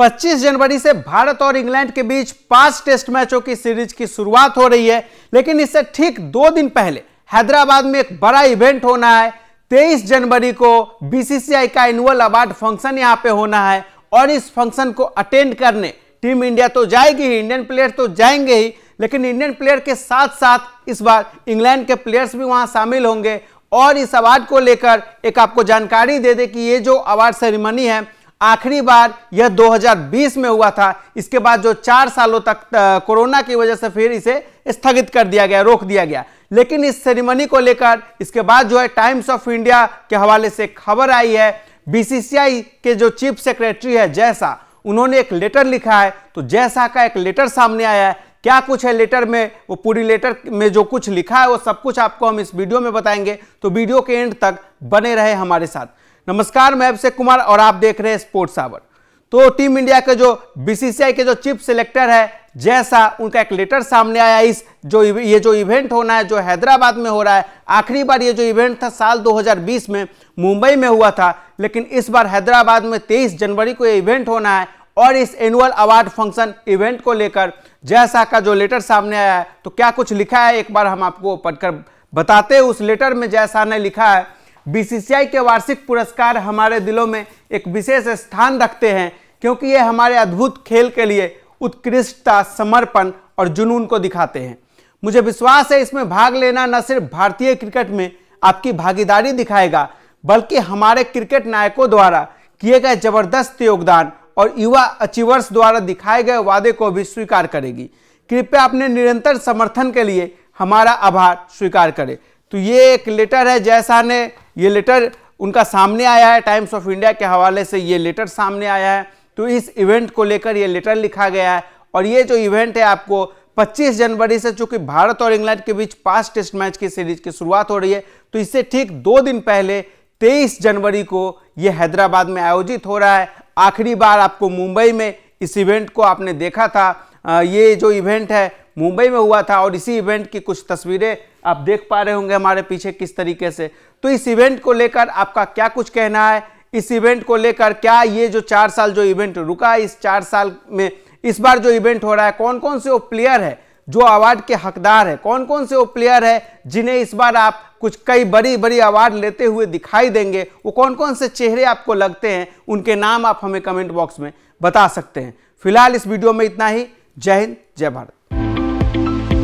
25 जनवरी से भारत और इंग्लैंड के बीच पांच टेस्ट मैचों की सीरीज की शुरुआत हो रही है लेकिन इससे ठीक दो दिन पहले हैदराबाद में एक बड़ा इवेंट होना है 23 जनवरी को बीसीसीआई का एनुअल अवार्ड फंक्शन यहां पे होना है और इस फंक्शन को अटेंड करने टीम इंडिया तो जाएगी ही इंडियन प्लेयर तो जाएंगे ही लेकिन इंडियन प्लेयर के साथ साथ इस बार इंग्लैंड के प्लेयर्स भी वहां शामिल होंगे और इस अवार्ड को लेकर एक आपको जानकारी दे दे कि ये जो अवार्ड सेरेमनी है आखिरी बार यह 2020 में हुआ था इसके बाद जो चार सालों तक कोरोना की वजह से फिर इसे स्थगित कर दिया गया रोक दिया गया लेकिन इस सेरेमनी को लेकर इसके बाद जो है टाइम्स ऑफ इंडिया के हवाले से खबर आई है बीसीसीआई के जो चीफ सेक्रेटरी है जैसा उन्होंने एक लेटर लिखा है तो जैसा का एक लेटर सामने आया है क्या कुछ है लेटर में वो पूरी लेटर में जो कुछ लिखा है वो सब कुछ आपको हम इस वीडियो में बताएंगे तो वीडियो के एंड तक बने रहे हमारे साथ नमस्कार मैं अभिषेक कुमार और आप देख रहे हैं स्पोर्ट्स आवर तो टीम इंडिया के जो बीसीसीआई के जो चीफ सिलेक्टर है जैसा उनका एक लेटर सामने आया इस जो ये जो इवेंट होना है जो हैदराबाद में हो रहा है आखिरी बार ये जो इवेंट था साल 2020 में मुंबई में हुआ था लेकिन इस बार हैदराबाद में तेईस जनवरी को ये इवेंट होना है और इस एनुअल अवार्ड फंक्शन इवेंट को लेकर जैसा का जो लेटर सामने आया है तो क्या कुछ लिखा है एक बार हम आपको पढ़कर बताते हैं उस लेटर में जैसा ने लिखा है बीसीसीआई के वार्षिक पुरस्कार हमारे दिलों में एक विशेष स्थान रखते हैं क्योंकि ये हमारे अद्भुत खेल के लिए उत्कृष्टता समर्पण और जुनून को दिखाते हैं मुझे विश्वास है इसमें भाग लेना न सिर्फ भारतीय क्रिकेट में आपकी भागीदारी दिखाएगा बल्कि हमारे क्रिकेट नायकों द्वारा किए गए जबरदस्त योगदान और युवा अचीवर्स द्वारा दिखाए गए वादे को भी स्वीकार करेगी कृपया अपने निरंतर समर्थन के लिए हमारा आभार स्वीकार करें तो ये एक लेटर है जैसा ने ये लेटर उनका सामने आया है टाइम्स ऑफ इंडिया के हवाले से ये लेटर सामने आया है तो इस इवेंट को लेकर ये लेटर लिखा गया है और ये जो इवेंट है आपको 25 जनवरी से चूंकि भारत और इंग्लैंड के बीच पास टेस्ट मैच की सीरीज की शुरुआत हो रही है तो इससे ठीक दो दिन पहले 23 जनवरी को ये हैदराबाद में आयोजित हो रहा है आखिरी बार आपको मुंबई में इस इवेंट को आपने देखा था ये जो इवेंट है मुंबई में हुआ था और इसी इवेंट की कुछ तस्वीरें आप देख पा रहे होंगे हमारे पीछे किस तरीके से तो इस इवेंट को लेकर आपका क्या कुछ कहना है इस इवेंट को लेकर क्या ये जो चार साल जो इवेंट रुका इस चार साल में इस बार जो इवेंट हो रहा है कौन कौन से वो प्लेयर है जो अवार्ड के हकदार है कौन कौन से वो प्लेयर है जिन्हें इस बार आप कुछ कई बड़ी बड़ी अवार्ड लेते हुए दिखाई देंगे वो कौन कौन से चेहरे आपको लगते हैं उनके नाम आप हमें कमेंट बॉक्स में बता सकते हैं फिलहाल इस वीडियो में इतना ही जय हिंद जय भारत Thank you.